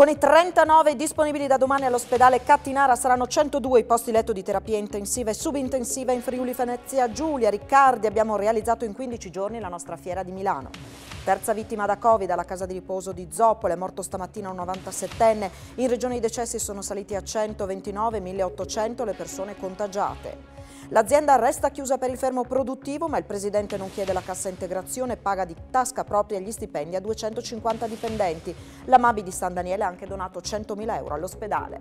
Con i 39 disponibili da domani all'ospedale Cattinara saranno 102 i posti letto di terapia intensiva e subintensiva in Friuli Venezia Giulia. Riccardi abbiamo realizzato in 15 giorni la nostra fiera di Milano. Terza vittima da Covid alla casa di riposo di Zoppole, morto stamattina un 97enne. In regione i decessi sono saliti a 129.800 le persone contagiate. L'azienda resta chiusa per il fermo produttivo, ma il presidente non chiede la cassa integrazione e paga di tasca propria gli stipendi a 250 dipendenti. La Mabi di San Daniele ha anche donato 100.000 euro all'ospedale.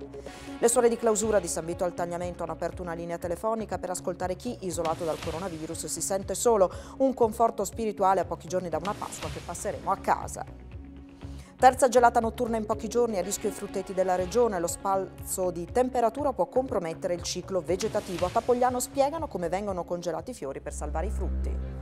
Le suore di clausura di San Vito al Tagliamento hanno aperto una linea telefonica per ascoltare chi, isolato dal coronavirus, si sente solo un conforto spirituale a pochi giorni da una Pasqua che passeremo a casa. Terza gelata notturna in pochi giorni a rischio i frutteti della regione. Lo spalzo di temperatura può compromettere il ciclo vegetativo. A Capogliano spiegano come vengono congelati i fiori per salvare i frutti.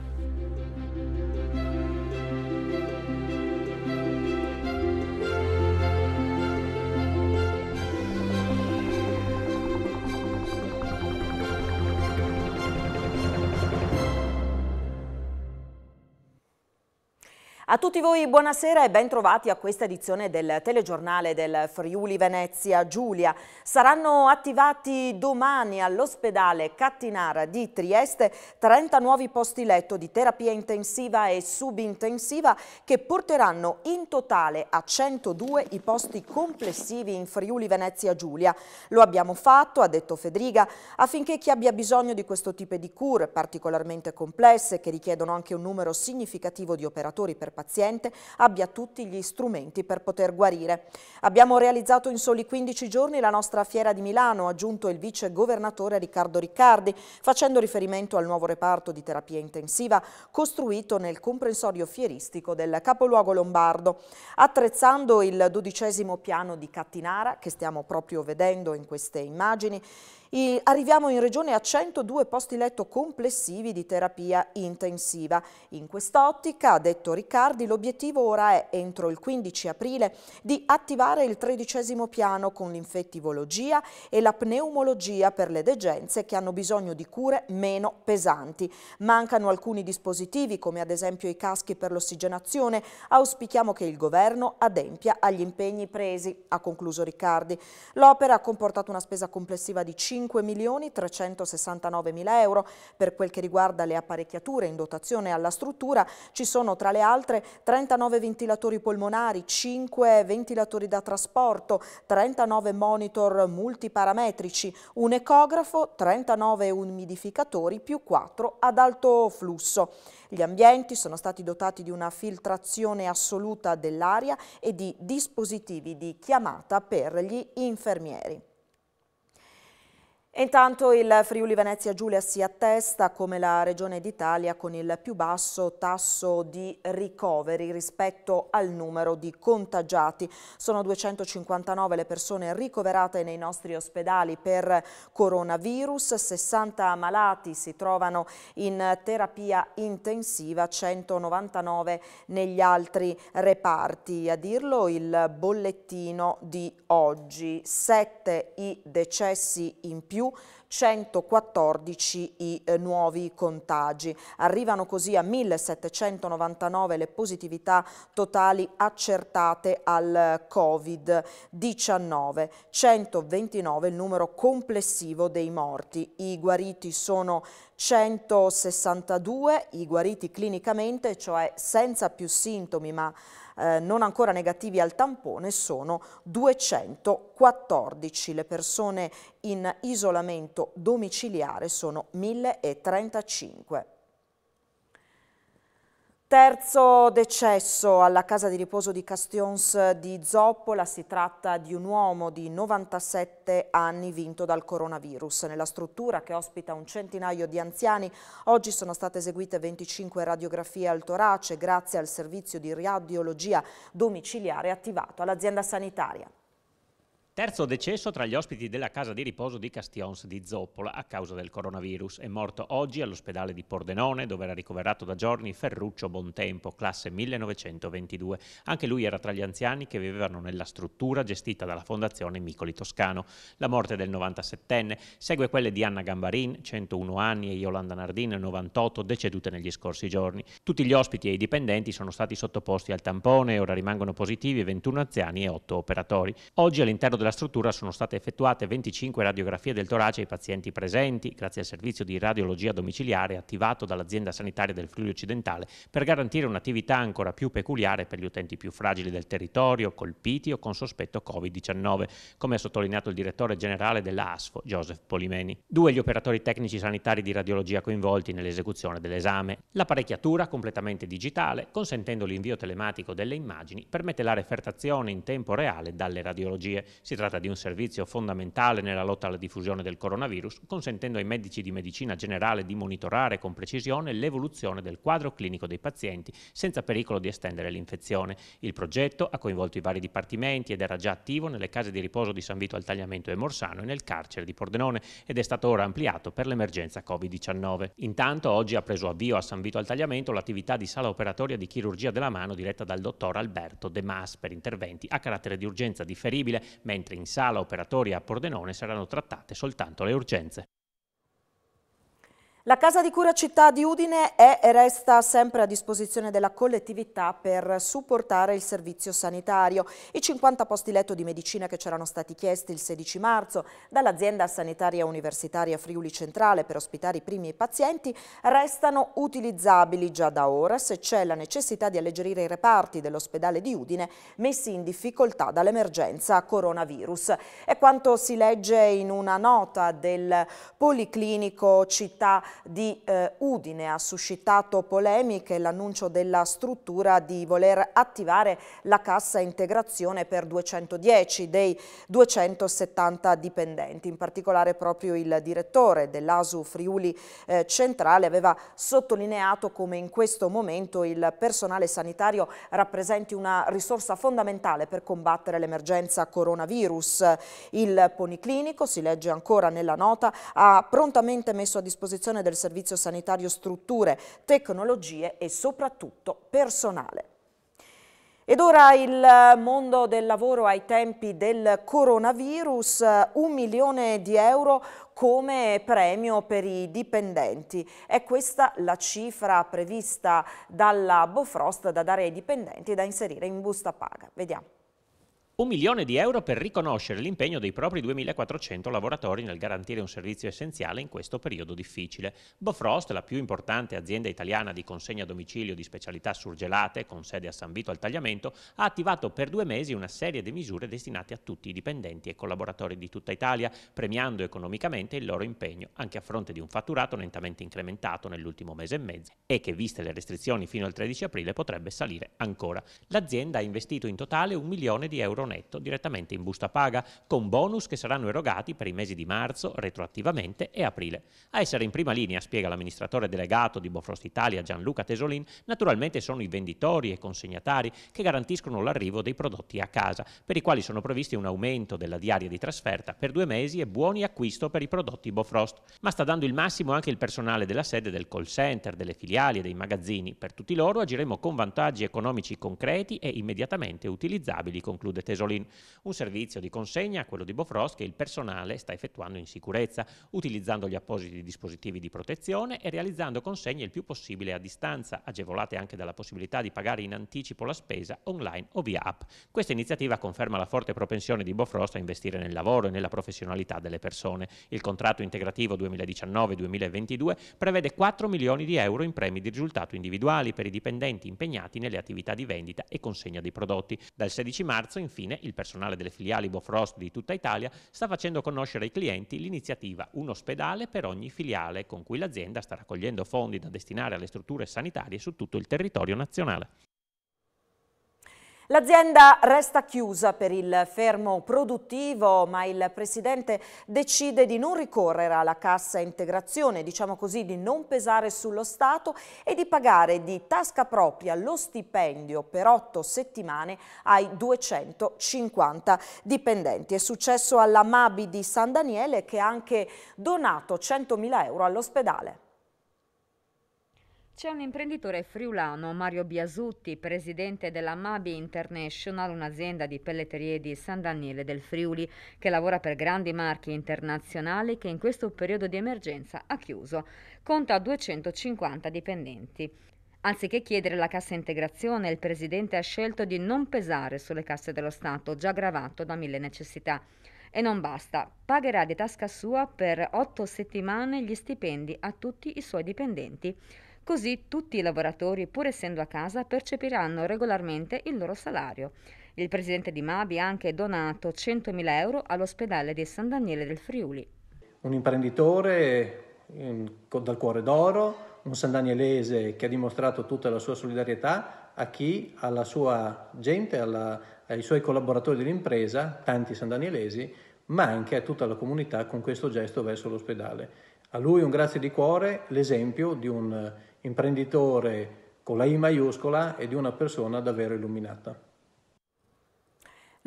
A tutti voi buonasera e ben trovati a questa edizione del telegiornale del Friuli Venezia Giulia. Saranno attivati domani all'ospedale Cattinara di Trieste 30 nuovi posti letto di terapia intensiva e subintensiva che porteranno in totale a 102 i posti complessivi in Friuli Venezia Giulia. Lo abbiamo fatto, ha detto Federica, affinché chi abbia bisogno di questo tipo di cure particolarmente complesse che richiedono anche un numero significativo di operatori per paziente abbia tutti gli strumenti per poter guarire. Abbiamo realizzato in soli 15 giorni la nostra fiera di Milano, ha aggiunto il vice governatore Riccardo Riccardi, facendo riferimento al nuovo reparto di terapia intensiva costruito nel comprensorio fieristico del capoluogo lombardo, attrezzando il dodicesimo piano di Cattinara, che stiamo proprio vedendo in queste immagini, i, arriviamo in regione a 102 posti letto complessivi di terapia intensiva. In quest'ottica, ha detto Riccardi, l'obiettivo ora è, entro il 15 aprile, di attivare il tredicesimo piano con l'infettivologia e la pneumologia per le degenze che hanno bisogno di cure meno pesanti. Mancano alcuni dispositivi, come ad esempio i caschi per l'ossigenazione. Auspichiamo che il governo adempia agli impegni presi, ha concluso Riccardi. L'opera ha comportato una spesa complessiva di 5 5.369.000 euro. Per quel che riguarda le apparecchiature in dotazione alla struttura ci sono tra le altre 39 ventilatori polmonari, 5 ventilatori da trasporto, 39 monitor multiparametrici, un ecografo, 39 umidificatori più 4 ad alto flusso. Gli ambienti sono stati dotati di una filtrazione assoluta dell'aria e di dispositivi di chiamata per gli infermieri. Intanto il Friuli Venezia Giulia si attesta come la regione d'Italia con il più basso tasso di ricoveri rispetto al numero di contagiati. Sono 259 le persone ricoverate nei nostri ospedali per coronavirus, 60 malati si trovano in terapia intensiva, 199 negli altri reparti. A dirlo il bollettino di oggi, 7 i decessi in più 114 i eh, nuovi contagi. Arrivano così a 1799 le positività totali accertate al eh, Covid-19, 129 il numero complessivo dei morti. I guariti sono 162, i guariti clinicamente, cioè senza più sintomi ma eh, non ancora negativi al tampone sono 214. Le persone in isolamento domiciliare sono 1035. Terzo decesso alla casa di riposo di Castions di Zoppola, si tratta di un uomo di 97 anni vinto dal coronavirus. Nella struttura che ospita un centinaio di anziani oggi sono state eseguite 25 radiografie al torace grazie al servizio di radiologia domiciliare attivato all'azienda sanitaria. Terzo decesso tra gli ospiti della casa di riposo di Castions di Zoppola a causa del coronavirus. È morto oggi all'ospedale di Pordenone, dove era ricoverato da giorni Ferruccio Bontempo, classe 1922. Anche lui era tra gli anziani che vivevano nella struttura gestita dalla Fondazione Micoli Toscano. La morte del 97enne segue quelle di Anna Gambarin, 101 anni, e Yolanda Nardin, 98, decedute negli scorsi giorni. Tutti gli ospiti e i dipendenti sono stati sottoposti al tampone, e ora rimangono positivi 21 anziani e 8 operatori. Oggi all'interno della della struttura sono state effettuate 25 radiografie del torace ai pazienti presenti, grazie al servizio di radiologia domiciliare attivato dall'azienda sanitaria del Friuli Occidentale per garantire un'attività ancora più peculiare per gli utenti più fragili del territorio, colpiti o con sospetto Covid-19, come ha sottolineato il direttore generale dell'ASFO, Joseph Polimeni. Due gli operatori tecnici sanitari di radiologia coinvolti nell'esecuzione dell'esame. L'apparecchiatura completamente digitale, consentendo l'invio telematico delle immagini, permette la refertazione in tempo reale dalle radiologie. Si tratta di un servizio fondamentale nella lotta alla diffusione del coronavirus, consentendo ai medici di medicina generale di monitorare con precisione l'evoluzione del quadro clinico dei pazienti senza pericolo di estendere l'infezione. Il progetto ha coinvolto i vari dipartimenti ed era già attivo nelle case di riposo di San Vito al Tagliamento e Morsano e nel carcere di Pordenone ed è stato ora ampliato per l'emergenza Covid-19. Intanto oggi ha preso avvio a San Vito al Tagliamento l'attività di sala operatoria di chirurgia della mano diretta dal dottor Alberto De Mas per interventi a carattere di urgenza differibile, mentre mentre in sala operatoria a Pordenone saranno trattate soltanto le urgenze. La casa di cura città di Udine è e resta sempre a disposizione della collettività per supportare il servizio sanitario. I 50 posti letto di medicina che c'erano stati chiesti il 16 marzo dall'azienda sanitaria universitaria Friuli Centrale per ospitare i primi pazienti restano utilizzabili già da ora se c'è la necessità di alleggerire i reparti dell'ospedale di Udine messi in difficoltà dall'emergenza coronavirus. È quanto si legge in una nota del Policlinico Città di eh, Udine. Ha suscitato polemiche l'annuncio della struttura di voler attivare la cassa integrazione per 210 dei 270 dipendenti. In particolare proprio il direttore dell'ASU Friuli eh, Centrale aveva sottolineato come in questo momento il personale sanitario rappresenti una risorsa fondamentale per combattere l'emergenza coronavirus. Il policlinico, si legge ancora nella nota, ha prontamente messo a disposizione del del Servizio Sanitario Strutture, Tecnologie e soprattutto personale. Ed ora il mondo del lavoro ai tempi del coronavirus, un milione di euro come premio per i dipendenti. È questa la cifra prevista dalla Bofrost da dare ai dipendenti e da inserire in busta paga. Vediamo un milione di euro per riconoscere l'impegno dei propri 2.400 lavoratori nel garantire un servizio essenziale in questo periodo difficile. Bofrost, la più importante azienda italiana di consegna a domicilio di specialità surgelate, con sede a San Vito al Tagliamento, ha attivato per due mesi una serie di misure destinate a tutti i dipendenti e collaboratori di tutta Italia, premiando economicamente il loro impegno, anche a fronte di un fatturato lentamente incrementato nell'ultimo mese e mezzo e che, viste le restrizioni fino al 13 aprile, potrebbe salire ancora. L'azienda ha investito in totale un milione di euro netto direttamente in busta paga, con bonus che saranno erogati per i mesi di marzo, retroattivamente, e aprile. A essere in prima linea, spiega l'amministratore delegato di Bofrost Italia Gianluca Tesolin, naturalmente sono i venditori e consegnatari che garantiscono l'arrivo dei prodotti a casa, per i quali sono previsti un aumento della diaria di trasferta per due mesi e buoni acquisto per i prodotti Bofrost. Ma sta dando il massimo anche il personale della sede del call center, delle filiali e dei magazzini. Per tutti loro agiremo con vantaggi economici concreti e immediatamente utilizzabili, conclude Tesolin. Tesolin, un servizio di consegna, quello di Bofrost, che il personale sta effettuando in sicurezza, utilizzando gli appositi dispositivi di protezione e realizzando consegne il più possibile a distanza, agevolate anche dalla possibilità di pagare in anticipo la spesa online o via app. Questa iniziativa conferma la forte propensione di Bofrost a investire nel lavoro e nella professionalità delle persone. Il contratto integrativo 2019-2022 prevede 4 milioni di euro in premi di risultato individuali per i dipendenti impegnati nelle attività di vendita e consegna dei prodotti. Dal 16 marzo, infine, fine, il personale delle filiali Bofrost di tutta Italia sta facendo conoscere ai clienti l'iniziativa Un ospedale per ogni filiale, con cui l'azienda sta raccogliendo fondi da destinare alle strutture sanitarie su tutto il territorio nazionale. L'azienda resta chiusa per il fermo produttivo, ma il presidente decide di non ricorrere alla cassa integrazione, diciamo così, di non pesare sullo Stato e di pagare di tasca propria lo stipendio per otto settimane ai 250 dipendenti. È successo alla Mabi di San Daniele che ha anche donato 100.000 euro all'ospedale. C'è un imprenditore friulano, Mario Biasutti, presidente della Mabi International, un'azienda di pelleterie di San Daniele del Friuli, che lavora per grandi marchi internazionali che in questo periodo di emergenza ha chiuso. Conta 250 dipendenti. Anziché chiedere la cassa integrazione, il presidente ha scelto di non pesare sulle casse dello Stato, già gravato da mille necessità. E non basta, pagherà di tasca sua per otto settimane gli stipendi a tutti i suoi dipendenti. Così tutti i lavoratori, pur essendo a casa, percepiranno regolarmente il loro salario. Il presidente di Mabi ha anche donato 100.000 euro all'ospedale di San Daniele del Friuli. Un imprenditore in, dal cuore d'oro, un sandanielese che ha dimostrato tutta la sua solidarietà a chi, alla sua gente, alla, ai suoi collaboratori dell'impresa, tanti sandanielesi, ma anche a tutta la comunità con questo gesto verso l'ospedale. A lui un grazie di cuore, l'esempio di un imprenditore con la I maiuscola e di una persona davvero illuminata.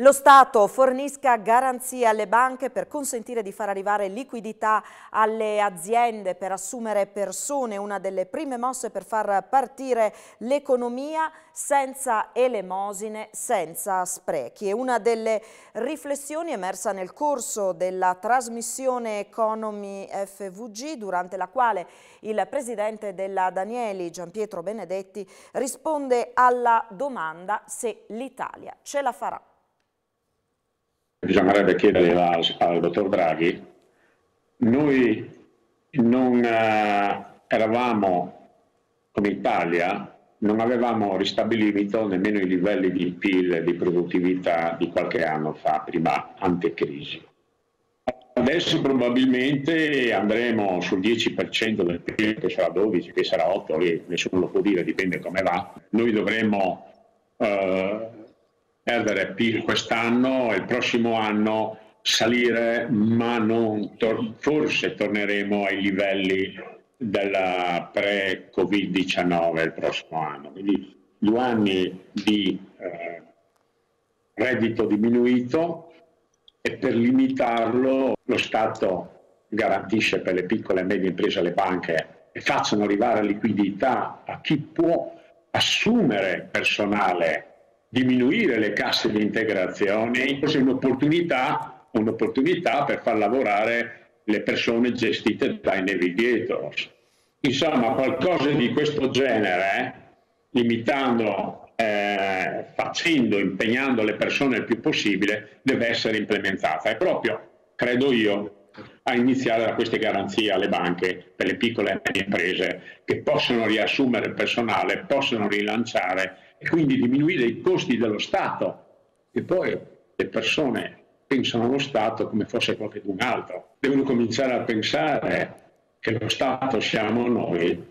Lo Stato fornisca garanzie alle banche per consentire di far arrivare liquidità alle aziende, per assumere persone, una delle prime mosse per far partire l'economia senza elemosine, senza sprechi. È una delle riflessioni emersa nel corso della trasmissione Economy FVG, durante la quale il presidente della Danieli, Gianpietro Benedetti, risponde alla domanda se l'Italia ce la farà bisognerebbe chiedere al, al dottor Draghi, noi non eh, eravamo come Italia, non avevamo ristabilito nemmeno i livelli di PIL e di produttività di qualche anno fa, prima antecrisi. Adesso probabilmente andremo sul 10% del PIL, che sarà 12, che sarà 8, lì nessuno lo può dire, dipende come va. Noi dovremmo eh, perdere PIL quest'anno e il prossimo anno salire, ma non tor- forse torneremo ai livelli della pre-Covid-19 il prossimo anno. Quindi due anni di eh, reddito diminuito e per limitarlo lo Stato garantisce per le piccole e medie imprese e le banche e facciano arrivare liquidità a chi può assumere personale diminuire le casse di integrazione fosse un'opportunità, un'opportunità per far lavorare le persone gestite dai navigators. Insomma, qualcosa di questo genere, eh, limitando, eh, facendo, impegnando le persone il più possibile, deve essere implementata. È proprio, credo io, a iniziare da queste garanzie alle banche per le piccole e medie imprese che possono riassumere il personale, possono rilanciare e quindi diminuire i costi dello Stato, che poi le persone pensano allo Stato come fosse qualcun altro. Devono cominciare a pensare che lo Stato siamo noi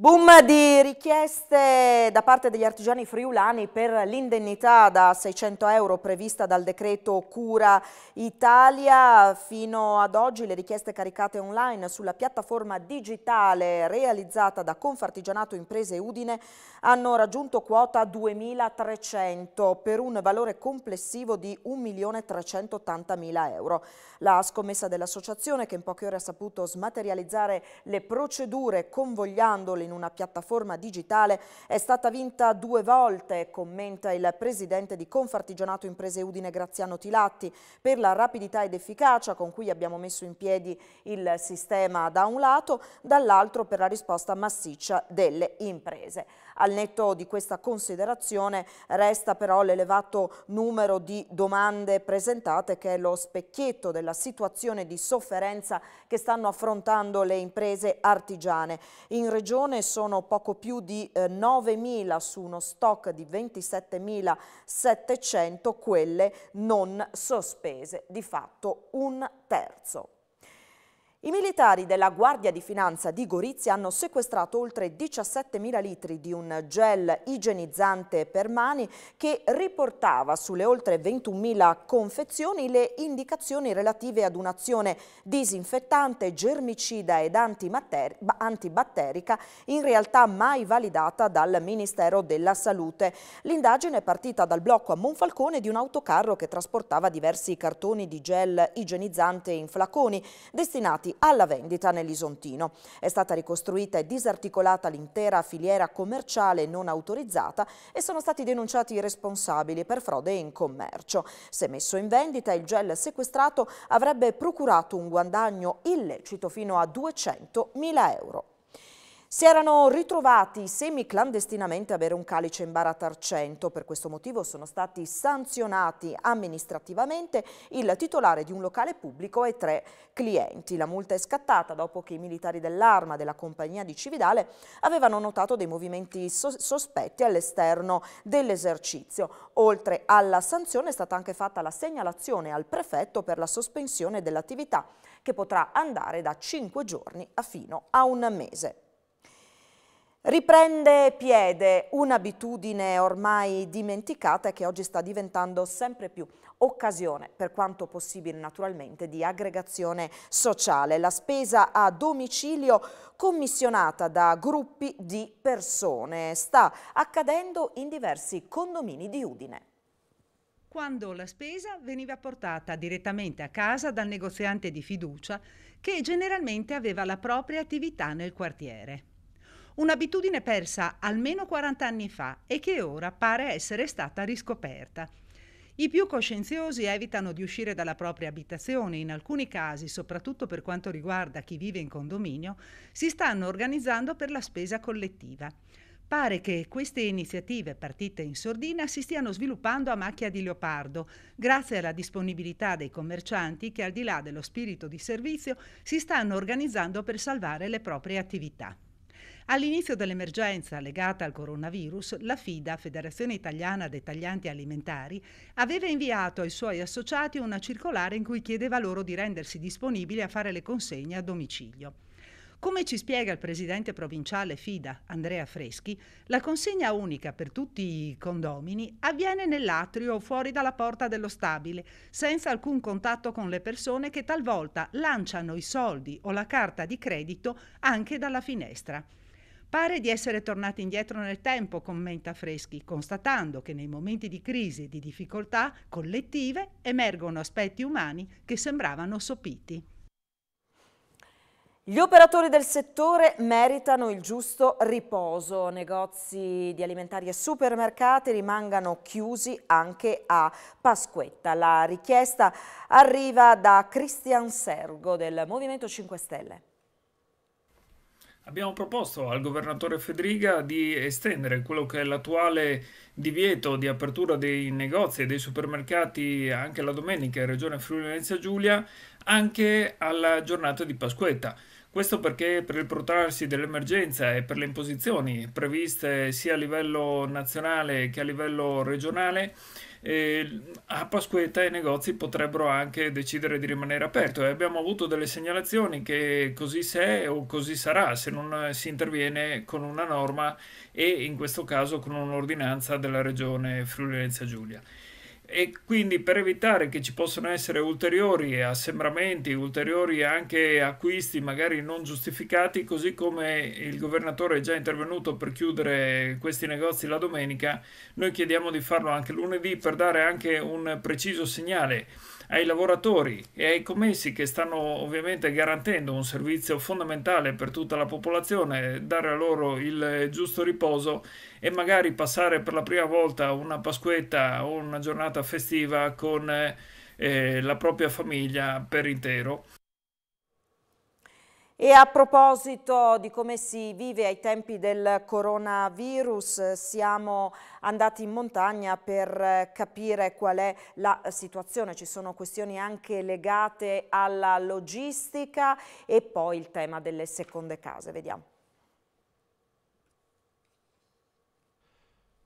Boom di richieste da parte degli artigiani friulani per l'indennità da 600 euro prevista dal decreto Cura Italia. Fino ad oggi le richieste caricate online sulla piattaforma digitale realizzata da Confartigianato Imprese Udine hanno raggiunto quota 2.300 per un valore complessivo di 1.380.000 euro. La scommessa dell'associazione che in poche ore ha saputo smaterializzare le procedure convogliando le in una piattaforma digitale è stata vinta due volte, commenta il presidente di Confartigianato Imprese Udine Graziano Tilatti, per la rapidità ed efficacia con cui abbiamo messo in piedi il sistema da un lato, dall'altro per la risposta massiccia delle imprese. Al netto di questa considerazione resta però l'elevato numero di domande presentate che è lo specchietto della situazione di sofferenza che stanno affrontando le imprese artigiane. In regione persone, sono poco più di 9.000 eh, su uno stock di 27.700 quelle non sospese, di fatto un terzo. I militari della Guardia di Finanza di Gorizia hanno sequestrato oltre 17.000 litri di un gel igienizzante per mani che riportava sulle oltre 21.000 confezioni le indicazioni relative ad un'azione disinfettante, germicida ed antibatterica in realtà mai validata dal Ministero della Salute. L'indagine è partita dal blocco a Monfalcone di un autocarro che trasportava diversi cartoni di gel igienizzante in flaconi destinati destinati alla vendita nell'Isontino. È stata ricostruita e disarticolata l'intera filiera commerciale non autorizzata e sono stati denunciati i responsabili per frode in commercio. Se messo in vendita il gel sequestrato avrebbe procurato un guadagno illecito fino a 200.000 euro. Si erano ritrovati semi clandestinamente a bere un calice in bar a per questo motivo sono stati sanzionati amministrativamente il titolare di un locale pubblico e tre clienti. La multa è scattata dopo che i militari dell'arma della compagnia di Cividale avevano notato dei movimenti sospetti all'esterno dell'esercizio. Oltre alla sanzione è stata anche fatta la segnalazione al prefetto per la sospensione dell'attività che potrà andare da cinque giorni a fino a un mese. Riprende piede un'abitudine ormai dimenticata che oggi sta diventando sempre più occasione, per quanto possibile naturalmente, di aggregazione sociale. La spesa a domicilio commissionata da gruppi di persone sta accadendo in diversi condomini di Udine quando la spesa veniva portata direttamente a casa dal negoziante di fiducia che generalmente aveva la propria attività nel quartiere un'abitudine persa almeno 40 anni fa e che ora pare essere stata riscoperta. I più coscienziosi evitano di uscire dalla propria abitazione, in alcuni casi, soprattutto per quanto riguarda chi vive in condominio, si stanno organizzando per la spesa collettiva. Pare che queste iniziative partite in sordina si stiano sviluppando a macchia di leopardo, grazie alla disponibilità dei commercianti che al di là dello spirito di servizio si stanno organizzando per salvare le proprie attività. All'inizio dell'emergenza legata al coronavirus, la FIDA, Federazione Italiana dei Taglianti Alimentari, aveva inviato ai suoi associati una circolare in cui chiedeva loro di rendersi disponibili a fare le consegne a domicilio. Come ci spiega il presidente provinciale FIDA, Andrea Freschi, la consegna unica per tutti i condomini avviene nell'atrio o fuori dalla porta dello stabile, senza alcun contatto con le persone che talvolta lanciano i soldi o la carta di credito anche dalla finestra. Pare di essere tornati indietro nel tempo, commenta Freschi, constatando che nei momenti di crisi e di difficoltà collettive emergono aspetti umani che sembravano sopiti. Gli operatori del settore meritano il giusto riposo. Negozi di alimentari e supermercati rimangano chiusi anche a Pasquetta. La richiesta arriva da Cristian Sergo del Movimento 5 Stelle. Abbiamo proposto al governatore Federica di estendere quello che è l'attuale divieto di apertura dei negozi e dei supermercati anche la domenica in Regione Friuli Venezia Giulia anche alla giornata di Pasquetta. Questo perché per il protrarsi dell'emergenza e per le imposizioni previste sia a livello nazionale che a livello regionale, eh, a Pasqueta i negozi potrebbero anche decidere di rimanere aperti e abbiamo avuto delle segnalazioni che così se è o così sarà se non si interviene con una norma e in questo caso con un'ordinanza della regione Friuli Venezia Giulia e quindi per evitare che ci possano essere ulteriori assembramenti, ulteriori anche acquisti magari non giustificati, così come il governatore è già intervenuto per chiudere questi negozi la domenica, noi chiediamo di farlo anche lunedì per dare anche un preciso segnale ai lavoratori e ai commessi che stanno ovviamente garantendo un servizio fondamentale per tutta la popolazione, dare a loro il giusto riposo e magari passare per la prima volta una Pasquetta o una giornata festiva con eh, la propria famiglia per intero. E a proposito di come si vive ai tempi del coronavirus, siamo andati in montagna per eh, capire qual è la situazione. Ci sono questioni anche legate alla logistica e poi il tema delle seconde case. Vediamo.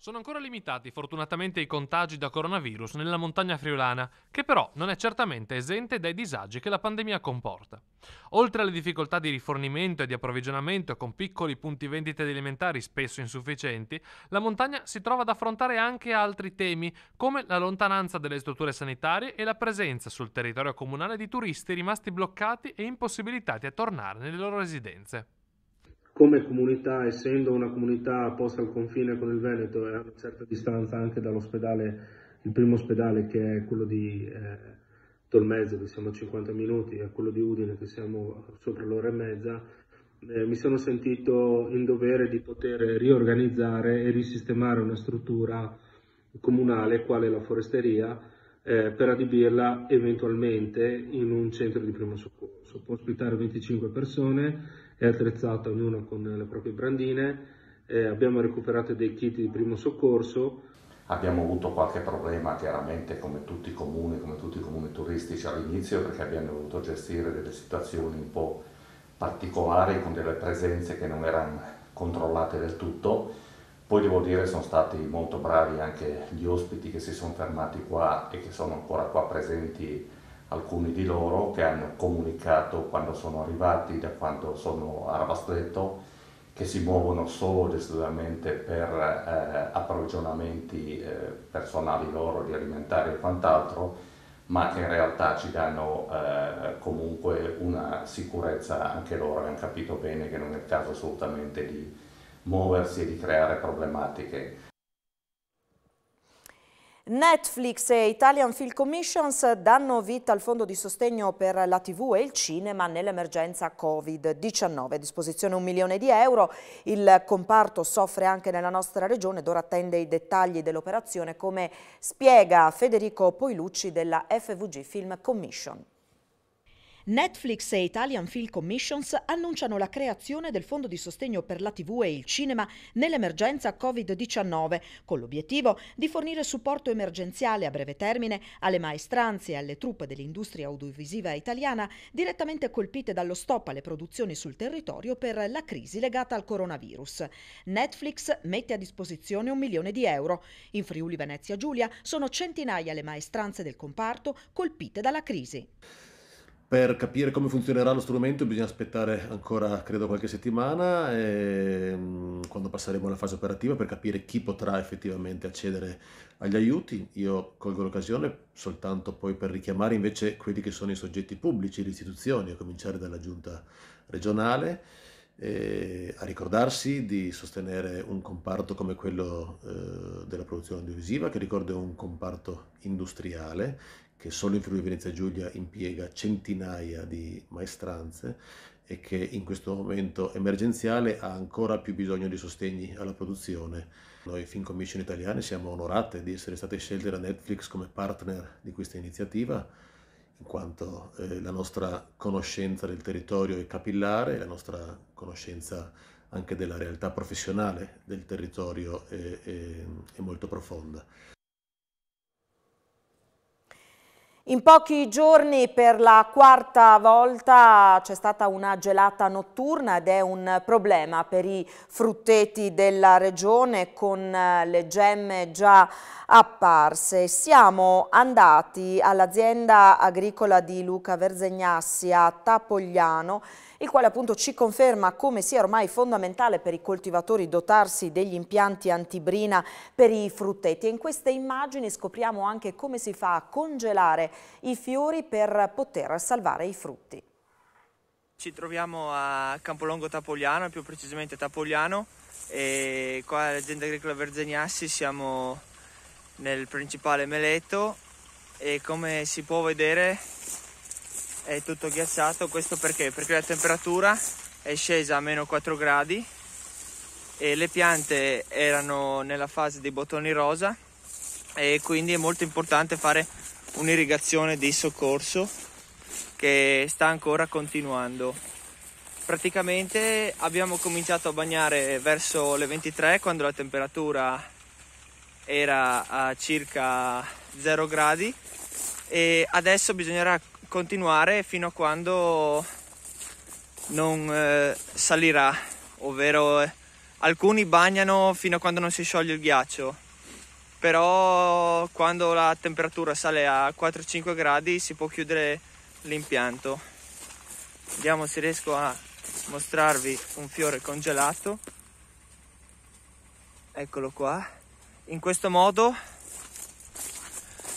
Sono ancora limitati fortunatamente i contagi da coronavirus nella montagna friulana, che però non è certamente esente dai disagi che la pandemia comporta. Oltre alle difficoltà di rifornimento e di approvvigionamento con piccoli punti vendita di alimentari spesso insufficienti, la montagna si trova ad affrontare anche altri temi, come la lontananza delle strutture sanitarie e la presenza sul territorio comunale di turisti rimasti bloccati e impossibilitati a tornare nelle loro residenze come comunità, essendo una comunità posta al confine con il Veneto e a una certa distanza anche dall'ospedale, il primo ospedale che è quello di eh, Tolmezzo, che siamo a 50 minuti, e quello di Udine, che siamo sopra l'ora e mezza, eh, mi sono sentito in dovere di poter riorganizzare e risistemare una struttura comunale, quale la foresteria, eh, per adibirla eventualmente in un centro di primo soccorso. Può ospitare 25 persone è attrezzata ognuna con le proprie brandine, eh, abbiamo recuperato dei kit di primo soccorso. Abbiamo avuto qualche problema chiaramente come tutti i comuni, come tutti i comuni turistici all'inizio perché abbiamo dovuto gestire delle situazioni un po' particolari con delle presenze che non erano controllate del tutto. Poi devo dire sono stati molto bravi anche gli ospiti che si sono fermati qua e che sono ancora qua presenti alcuni di loro che hanno comunicato quando sono arrivati, da quando sono a Rabastretto, che si muovono solo ed esclusivamente per eh, approvvigionamenti eh, personali loro, di alimentari e quant'altro, ma che in realtà ci danno eh, comunque una sicurezza, anche loro hanno capito bene che non è il caso assolutamente di muoversi e di creare problematiche. Netflix e Italian Film Commissions danno vita al fondo di sostegno per la TV e il cinema nell'emergenza Covid-19. A disposizione un milione di euro. Il comparto soffre anche nella nostra regione ed ora attende i dettagli dell'operazione come spiega Federico Poilucci della FVG Film Commission. Netflix e Italian Film Commissions annunciano la creazione del fondo di sostegno per la TV e il cinema nell'emergenza Covid-19, con l'obiettivo di fornire supporto emergenziale a breve termine alle maestranze e alle truppe dell'industria audiovisiva italiana direttamente colpite dallo stop alle produzioni sul territorio per la crisi legata al coronavirus. Netflix mette a disposizione un milione di euro. In Friuli Venezia Giulia sono centinaia le maestranze del comparto colpite dalla crisi. Per capire come funzionerà lo strumento bisogna aspettare ancora, credo, qualche settimana, e, ehm, quando passeremo alla fase operativa, per capire chi potrà effettivamente accedere agli aiuti. Io colgo l'occasione soltanto poi per richiamare invece quelli che sono i soggetti pubblici, le istituzioni, a cominciare dalla giunta regionale, eh, a ricordarsi di sostenere un comparto come quello eh, della produzione audiovisiva, che ricordo è un comparto industriale che solo in Friuli Venezia Giulia impiega centinaia di maestranze e che in questo momento emergenziale ha ancora più bisogno di sostegni alla produzione. Noi Fin Commission italiane siamo onorate di essere state scelte da Netflix come partner di questa iniziativa, in quanto eh, la nostra conoscenza del territorio è capillare, la nostra conoscenza anche della realtà professionale del territorio è, è, è molto profonda. In pochi giorni per la quarta volta c'è stata una gelata notturna ed è un problema per i frutteti della regione con eh, le gemme già apparse. Siamo andati all'azienda agricola di Luca Verzegnassi a Tapogliano il quale appunto ci conferma come sia ormai fondamentale per i coltivatori dotarsi degli impianti antibrina per i frutteti. E in queste immagini scopriamo anche come si fa a congelare i fiori per poter salvare i frutti. Ci troviamo a Campolongo Tapogliano, più precisamente Tapogliano, e qua all'azienda agricola Verzegnassi siamo nel principale meleto e come si può vedere è tutto ghiacciato questo perché? perché la temperatura è scesa a meno 4 gradi e le piante erano nella fase di bottoni rosa e quindi è molto importante fare un'irrigazione di soccorso che sta ancora continuando praticamente abbiamo cominciato a bagnare verso le 23 quando la temperatura era a circa 0 gradi e adesso bisognerà continuare fino a quando non eh, salirà, ovvero eh, alcuni bagnano fino a quando non si scioglie il ghiaccio, però quando la temperatura sale a 4-5 gradi si può chiudere l'impianto. Vediamo se riesco a mostrarvi un fiore congelato. Eccolo qua. In questo modo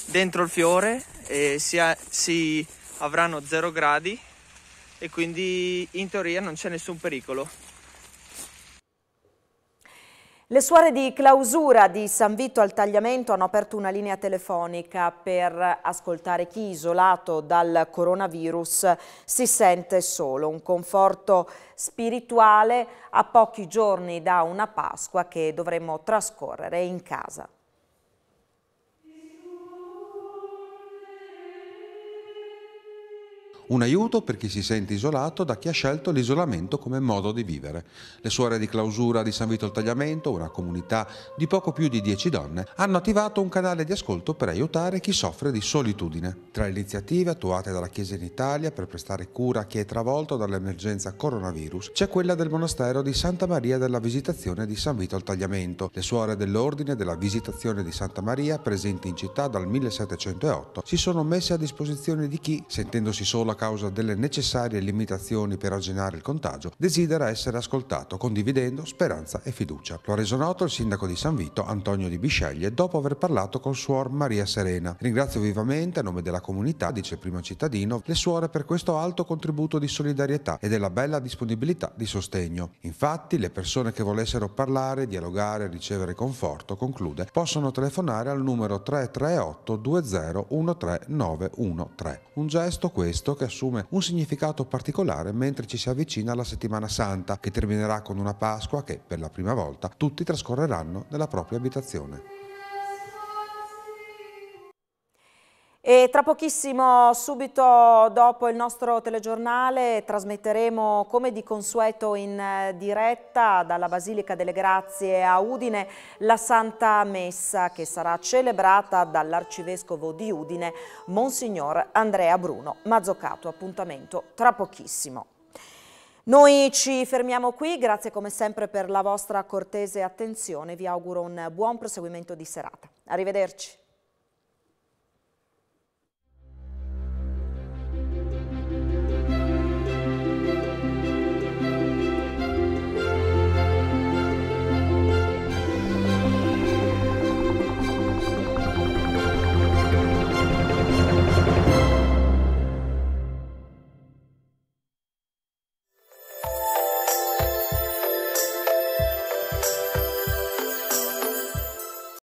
dentro il fiore e si, ha, si avranno 0 gradi e quindi in teoria non c'è nessun pericolo. Le suore di clausura di San Vito al Tagliamento hanno aperto una linea telefonica per ascoltare chi isolato dal coronavirus si sente solo, un conforto spirituale a pochi giorni da una Pasqua che dovremmo trascorrere in casa. un aiuto per chi si sente isolato da chi ha scelto l'isolamento come modo di vivere. Le suore di clausura di San Vito al Tagliamento, una comunità di poco più di 10 donne, hanno attivato un canale di ascolto per aiutare chi soffre di solitudine. Tra le iniziative attuate dalla Chiesa in Italia per prestare cura a chi è travolto dall'emergenza coronavirus c'è quella del monastero di Santa Maria della Visitazione di San Vito al Tagliamento. Le suore dell'Ordine della Visitazione di Santa Maria, presenti in città dal 1708, si sono messe a disposizione di chi, sentendosi sola causa delle necessarie limitazioni per arginare il contagio, desidera essere ascoltato condividendo speranza e fiducia. Lo ha reso noto il sindaco di San Vito, Antonio di Bisceglie, dopo aver parlato con Suor Maria Serena. Ringrazio vivamente, a nome della comunità, dice il primo cittadino, le suore per questo alto contributo di solidarietà e della bella disponibilità di sostegno. Infatti, le persone che volessero parlare, dialogare, ricevere conforto, conclude, possono telefonare al numero 338 20 13913. Un gesto questo che assume un significato particolare mentre ci si avvicina alla settimana santa, che terminerà con una Pasqua che, per la prima volta, tutti trascorreranno nella propria abitazione. E tra pochissimo, subito dopo il nostro telegiornale, trasmetteremo come di consueto in eh, diretta dalla Basilica delle Grazie a Udine la Santa Messa che sarà celebrata dall'Arcivescovo di Udine, Monsignor Andrea Bruno Mazzocato. Appuntamento tra pochissimo. Noi ci fermiamo qui, grazie come sempre per la vostra cortese attenzione, vi auguro un buon proseguimento di serata. Arrivederci.